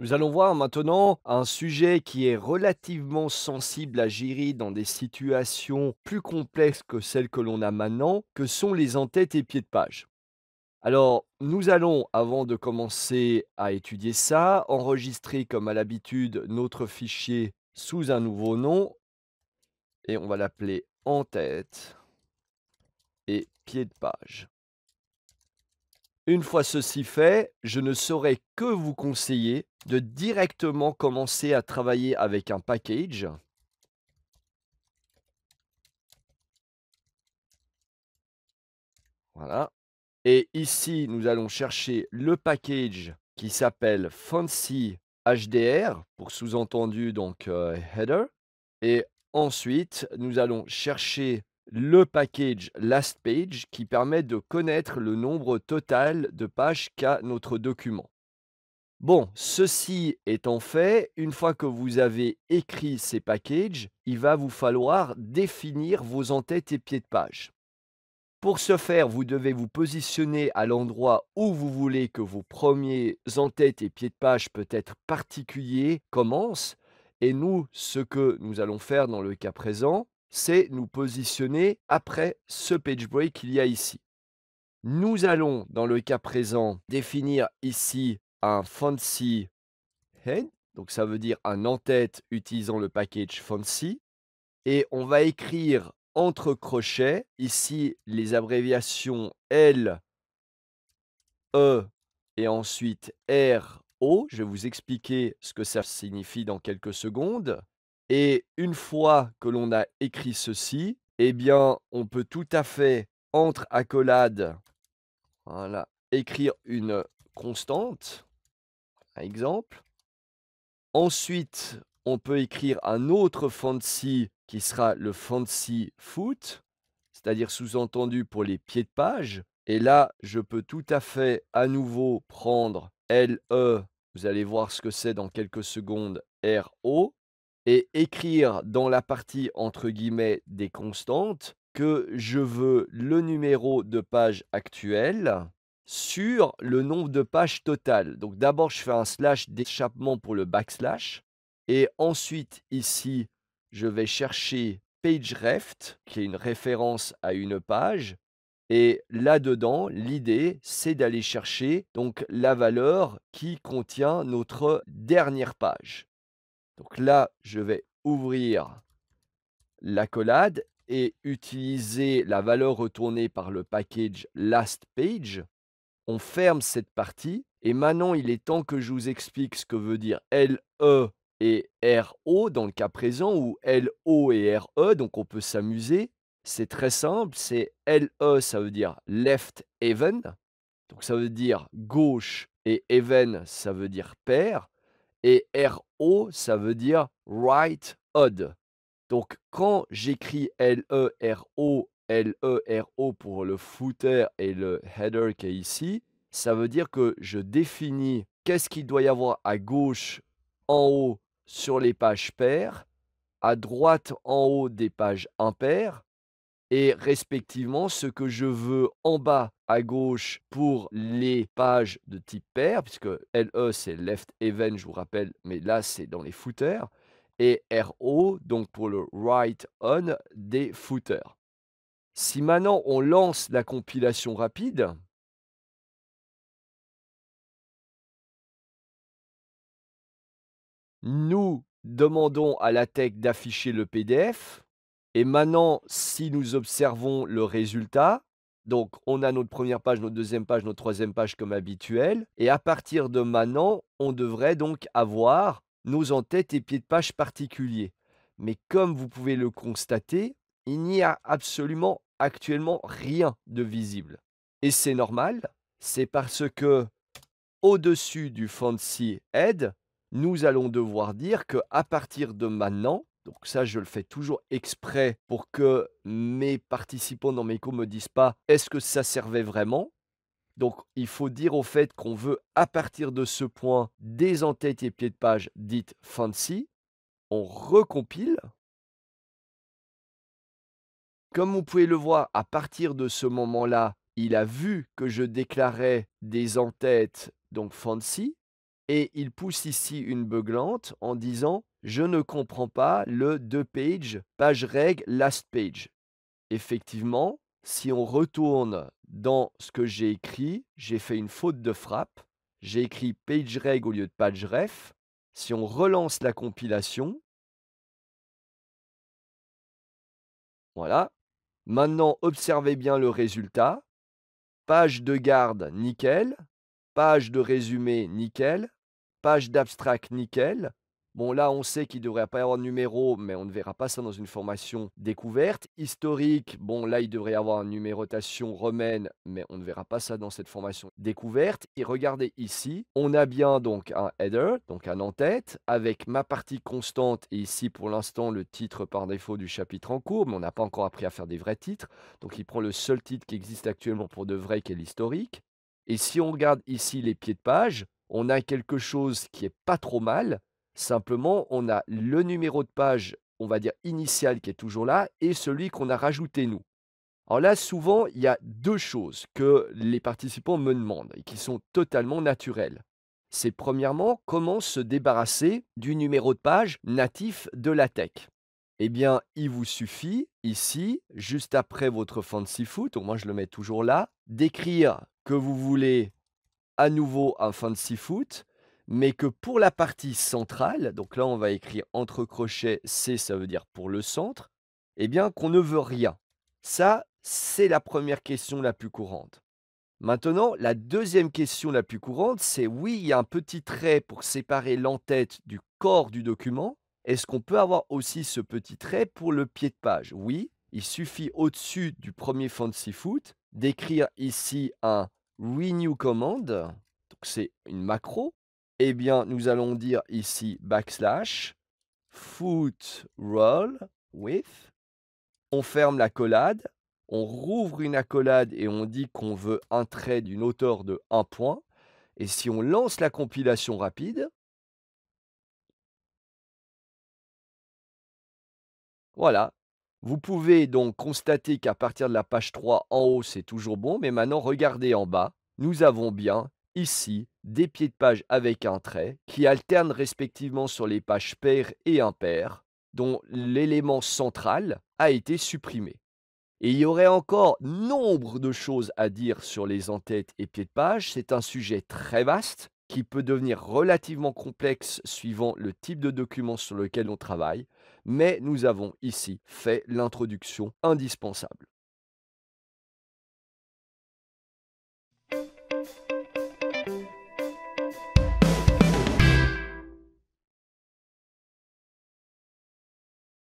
Nous allons voir maintenant un sujet qui est relativement sensible à gérer dans des situations plus complexes que celles que l'on a maintenant, que sont les entêtes et pieds de page. Alors, nous allons, avant de commencer à étudier ça, enregistrer comme à l'habitude notre fichier sous un nouveau nom et on va l'appeler en tête et pied de page. Une fois ceci fait, je ne saurais que vous conseiller de directement commencer à travailler avec un package. Voilà. Et ici, nous allons chercher le package qui s'appelle Fancy HDR, pour sous-entendu donc euh, header. Et ensuite, nous allons chercher le package Last Page qui permet de connaître le nombre total de pages qu'a notre document. Bon, ceci étant fait, une fois que vous avez écrit ces packages, il va vous falloir définir vos entêtes et pieds de page. Pour ce faire, vous devez vous positionner à l'endroit où vous voulez que vos premiers entêtes et pieds de page peut-être particuliers commencent. Et nous, ce que nous allons faire dans le cas présent, c'est nous positionner après ce page break qu'il y a ici. Nous allons, dans le cas présent, définir ici un fancy head, donc ça veut dire un en-tête utilisant le package fancy, et on va écrire entre crochets, ici les abréviations L, E et ensuite R, O. Je vais vous expliquer ce que ça signifie dans quelques secondes. Et une fois que l'on a écrit ceci, eh bien, on peut tout à fait, entre accolades, écrire une constante, par exemple. Ensuite, on peut écrire un autre fancy qui sera le fancy foot, c'est-à-dire sous-entendu pour les pieds de page. Et là, je peux tout à fait à nouveau prendre LE, vous allez voir ce que c'est dans quelques secondes, O et écrire dans la partie entre guillemets des constantes que je veux le numéro de page actuel sur le nombre de pages totales. Donc d'abord, je fais un slash d'échappement pour le backslash. Et ensuite, ici, je vais chercher PageReft, qui est une référence à une page. Et là-dedans, l'idée, c'est d'aller chercher donc la valeur qui contient notre dernière page. Donc là, je vais ouvrir l'accolade et utiliser la valeur retournée par le package last page. On ferme cette partie et maintenant il est temps que je vous explique ce que veut dire LE et RO dans le cas présent ou LO et RE, donc on peut s'amuser. C'est très simple, c'est LE ça veut dire left even, donc ça veut dire gauche et even ça veut dire pair. Et RO, ça veut dire right odd. Donc quand j'écris L-E-R-O, L-E-R-O pour le footer et le header qui est ici, ça veut dire que je définis qu'est-ce qu'il doit y avoir à gauche, en haut, sur les pages paires, à droite, en haut des pages impaires, et respectivement ce que je veux en bas à gauche pour les pages de type pair, puisque LE c'est left event, je vous rappelle, mais là c'est dans les footers, et RO, donc pour le right on des footers. Si maintenant on lance la compilation rapide, nous demandons à la tech d'afficher le PDF. Et maintenant, si nous observons le résultat, donc on a notre première page, notre deuxième page, notre troisième page comme habituel. Et à partir de maintenant, on devrait donc avoir nos entêtes et pieds de page particuliers. Mais comme vous pouvez le constater, il n'y a absolument actuellement rien de visible. Et c'est normal, c'est parce que au-dessus du fancy head, nous allons devoir dire que à partir de maintenant, donc ça, je le fais toujours exprès pour que mes participants dans mes cours me disent pas est-ce que ça servait vraiment donc il faut dire au fait qu'on veut à partir de ce point des entêtes et pieds de page dites fancy. On recompile. Comme vous pouvez le voir, à partir de ce moment-là, il a vu que je déclarais des entêtes, donc fancy et il pousse ici une beuglante en disant Je ne comprends pas le deux page, page reg, last page. Effectivement, si on retourne dans ce que j'ai écrit, j'ai fait une faute de frappe. J'ai écrit page reg au lieu de page ref. Si on relance la compilation, voilà. Maintenant, observez bien le résultat. Page de garde, nickel. Page de résumé, nickel Page d'abstract, nickel. Bon, là, on sait qu'il ne devrait pas y avoir de numéro, mais on ne verra pas ça dans une formation découverte. Historique, bon, là, il devrait y avoir une numérotation romaine, mais on ne verra pas ça dans cette formation découverte. Et regardez ici, on a bien donc un header, donc un en-tête, avec ma partie constante, et ici, pour l'instant, le titre par défaut du chapitre en cours, mais on n'a pas encore appris à faire des vrais titres. Donc, il prend le seul titre qui existe actuellement pour de vrai, qui est l'historique. Et si on regarde ici les pieds de page, on a quelque chose qui est pas trop mal. Simplement, on a le numéro de page, on va dire initial, qui est toujours là, et celui qu'on a rajouté nous. Alors là, souvent, il y a deux choses que les participants me demandent et qui sont totalement naturelles. C'est premièrement, comment se débarrasser du numéro de page natif de la tech Eh bien, il vous suffit, ici, juste après votre fancy foot, ou moi je le mets toujours là, d'écrire que vous voulez à nouveau un fancy foot, mais que pour la partie centrale, donc là on va écrire entre crochets C, ça veut dire pour le centre, eh bien qu'on ne veut rien. Ça, c'est la première question la plus courante. Maintenant, la deuxième question la plus courante, c'est oui, il y a un petit trait pour séparer l'entête du corps du document. Est-ce qu'on peut avoir aussi ce petit trait pour le pied de page Oui, il suffit au-dessus du premier fancy foot d'écrire ici un renew command, donc c'est une macro, eh bien, nous allons dire ici backslash foot roll with. On ferme l'accolade, on rouvre une accolade et on dit qu'on veut un trait d'une hauteur de 1 point. Et si on lance la compilation rapide, voilà, vous pouvez donc constater qu'à partir de la page 3 en haut, c'est toujours bon, mais maintenant regardez en bas, nous avons bien ici des pieds de page avec un trait qui alternent respectivement sur les pages paires et impaires, dont l'élément central a été supprimé. Et il y aurait encore nombre de choses à dire sur les entêtes et pieds de page. C'est un sujet très vaste qui peut devenir relativement complexe suivant le type de document sur lequel on travaille mais nous avons ici fait l'introduction indispensable.